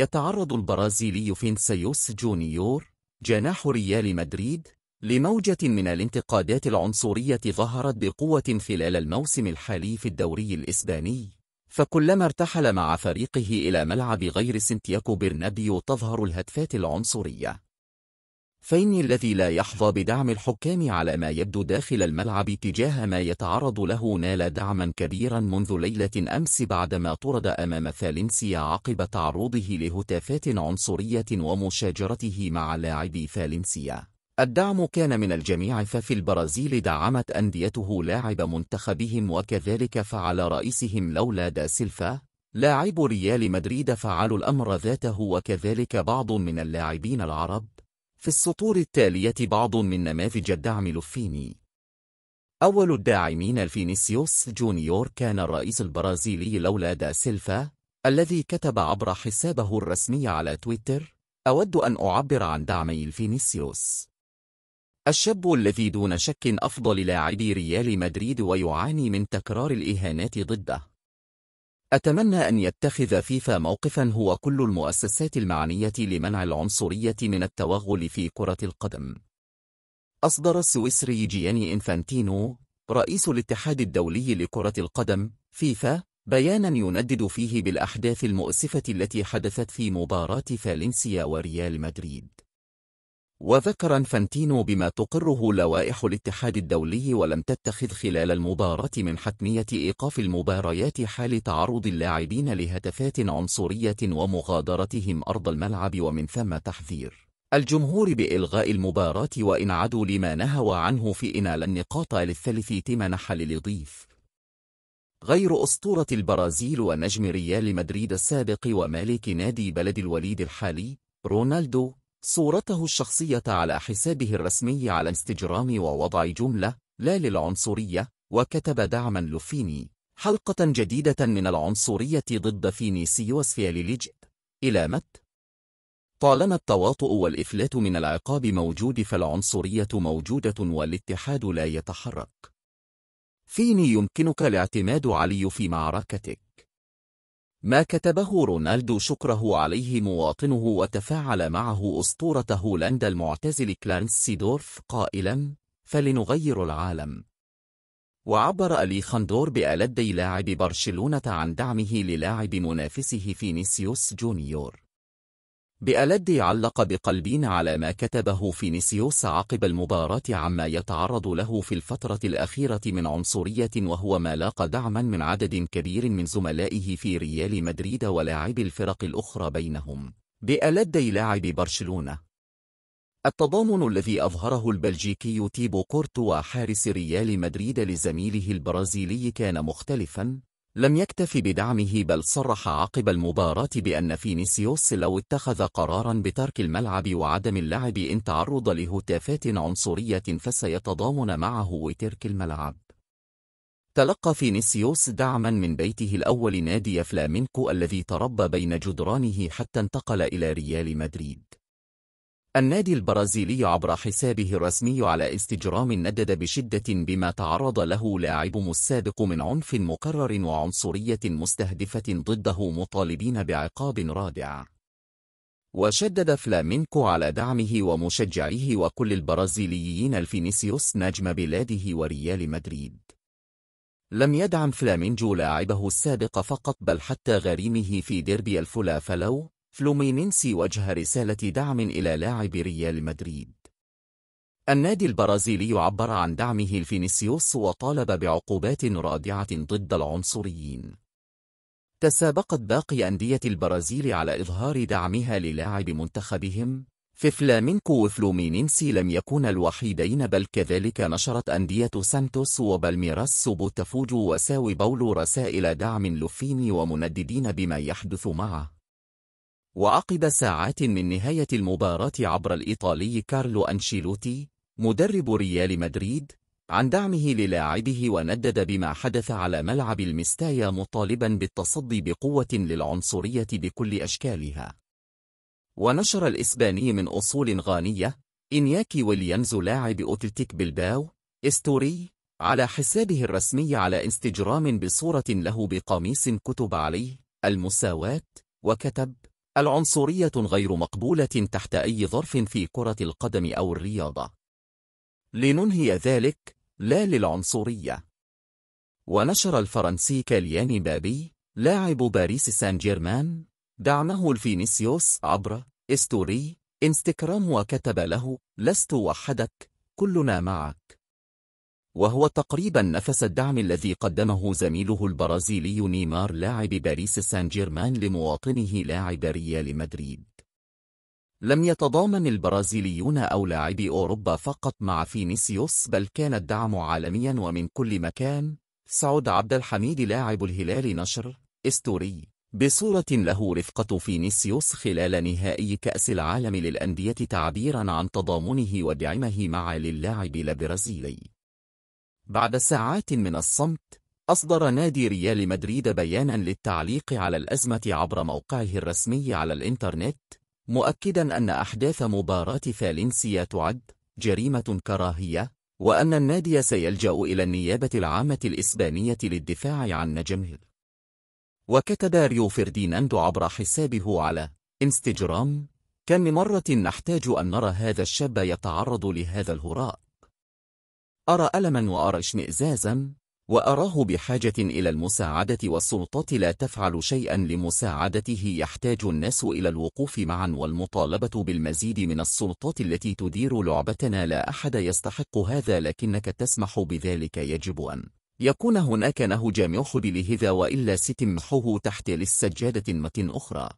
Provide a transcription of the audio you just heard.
يتعرض البرازيلي فينسيوس جونيور جناح ريال مدريد لموجة من الانتقادات العنصرية ظهرت بقوة خلال الموسم الحالي في الدوري الإسباني فكلما ارتحل مع فريقه إلى ملعب غير سنتياكو برنابيو تظهر الهتفات العنصرية فإني الذي لا يحظى بدعم الحكام على ما يبدو داخل الملعب تجاه ما يتعرض له نال دعما كبيرا منذ ليلة أمس بعدما طرد أمام فالنسيا عقب تعرضه لهتافات عنصرية ومشاجرته مع لاعبي فالنسيا الدعم كان من الجميع ففي البرازيل دعمت أنديته لاعب منتخبهم وكذلك فعل رئيسهم لولا دا سيلفا لاعب ريال مدريد فعلوا الأمر ذاته وكذلك بعض من اللاعبين العرب في السطور التالية بعض من نماذج الدعم لفيني أول الداعمين لفينيسيوس جونيور كان الرئيس البرازيلي لولا دا سيلفا الذي كتب عبر حسابه الرسمي على تويتر أود أن أعبر عن دعمي الفينيسيوس الشاب الذي دون شك أفضل لاعبي ريال مدريد ويعاني من تكرار الإهانات ضده أتمنى أن يتخذ فيفا موقفا هو كل المؤسسات المعنية لمنع العنصرية من التوغل في كرة القدم. أصدر السويسري جياني إنفانتينو رئيس الاتحاد الدولي لكرة القدم فيفا بيانا يندد فيه بالأحداث المؤسفة التي حدثت في مباراة فالنسيا وريال مدريد وذكر انفانتينو بما تقره لوائح الاتحاد الدولي ولم تتخذ خلال المباراة من حتمية إيقاف المباريات حال تعرض اللاعبين لهتفات عنصرية ومغادرتهم أرض الملعب ومن ثم تحذير الجمهور بإلغاء المباراة وإن عدوا لما نهوا عنه في إنال النقاط للثلث تمنح للضيف غير أسطورة البرازيل ونجم ريال مدريد السابق ومالك نادي بلد الوليد الحالي رونالدو صورته الشخصية على حسابه الرسمي على انستجرام ووضع جملة لا للعنصرية وكتب دعما لفيني حلقة جديدة من العنصرية ضد سيوس في للجئ إلى مت طالما التواطؤ والإفلات من العقاب موجود فالعنصرية موجودة والاتحاد لا يتحرك فيني يمكنك الاعتماد علي في معركتك ما كتبه رونالدو شكره عليه مواطنه وتفاعل معه أسطورة هولندا المعتزل كلانس سيدورف قائلا فلنغير العالم وعبر أليخاندور بألدي لاعب برشلونة عن دعمه للاعب منافسه فينيسيوس جونيور بألد علق بقلبين على ما كتبه فينيسيوس عقب المباراة عما يتعرض له في الفترة الأخيرة من عنصرية وهو ما لاقى دعما من عدد كبير من زملائه في ريال مدريد ولاعبي الفرق الأخرى بينهم بألد لاعب برشلونة التضامن الذي أظهره البلجيكي تيبو كورتو وحارس ريال مدريد لزميله البرازيلي كان مختلفا لم يكتف بدعمه بل صرح عقب المباراة بأن فينيسيوس لو اتخذ قرارا بترك الملعب وعدم اللعب إن تعرض لهتافات عنصرية فسيتضامن معه وترك الملعب تلقى فينيسيوس دعما من بيته الأول نادي فلامينكو الذي تربى بين جدرانه حتى انتقل إلى ريال مدريد النادي البرازيلي عبر حسابه الرسمي على انستجرام ندد بشدة بما تعرض له لاعبهم السابق من عنف مكرر وعنصرية مستهدفة ضده مطالبين بعقاب رادع وشدد فلامينكو على دعمه ومشجعيه وكل البرازيليين الفينيسيوس نجم بلاده وريال مدريد لم يدعم فلامينجو لاعبه السابق فقط بل حتى غريمه في ديربي الفلافلو فلومينينسي وجه رسالة دعم إلى لاعب ريال مدريد النادي البرازيلي عبر عن دعمه الفينيسيوس وطالب بعقوبات رادعة ضد العنصريين تسابقت باقي أندية البرازيل على إظهار دعمها للاعب منتخبهم في فلامينكو وفلومينينسي لم يكون الوحيدين بل كذلك نشرت أندية سانتوس وبالميراس بوتافوجو وساو باولو رسائل دعم لوفيني ومنددين بما يحدث معه وعقب ساعات من نهاية المباراة عبر الإيطالي كارلو أنشيلوتي مدرب ريال مدريد عن دعمه للاعبه وندد بما حدث على ملعب المستايا مطالبا بالتصدي بقوة للعنصرية بكل أشكالها ونشر الإسباني من أصول غانية إنياكي ويليامز لاعب أوتلتيك بالباو استوري على حسابه الرسمي على انستجرام بصورة له بقميص كتب عليه المساواة وكتب العنصرية غير مقبولة تحت أي ظرف في كرة القدم أو الرياضة لننهي ذلك لا للعنصرية ونشر الفرنسي كالياني بابي لاعب باريس سان جيرمان دعمه الفينيسيوس عبر استوري انستغرام وكتب له لست وحدك كلنا معك وهو تقريبا نفس الدعم الذي قدمه زميله البرازيلي نيمار لاعب باريس سان جيرمان لمواطنه لاعب ريال مدريد لم يتضامن البرازيليون أو لاعبي أوروبا فقط مع فينيسيوس بل كان الدعم عالميا ومن كل مكان سعود عبد الحميد لاعب الهلال نشر استوري بصورة له رفقة فينيسيوس خلال نهائي كأس العالم للأندية تعبيرا عن تضامنه ودعمه مع للاعب البرازيلي بعد ساعات من الصمت أصدر نادي ريال مدريد بيانا للتعليق على الأزمة عبر موقعه الرسمي على الإنترنت مؤكدا أن أحداث مباراة فالنسيا تعد جريمة كراهية وأن النادي سيلجأ إلى النيابة العامة الإسبانية للدفاع عن نجمه وكتب ريو فرديناند عبر حسابه على إنستجرام كم مرة نحتاج أن نرى هذا الشاب يتعرض لهذا الهراء أرى ألما وأرى اشمئزازا وأراه بحاجة إلى المساعدة والسلطات لا تفعل شيئا لمساعدته يحتاج الناس إلى الوقوف معا والمطالبة بالمزيد من السلطات التي تدير لعبتنا لا أحد يستحق هذا لكنك تسمح بذلك يجب أن يكون هناك نهج ميوخب لهذا وإلا ستمحوه تحت للسجادة متن أخرى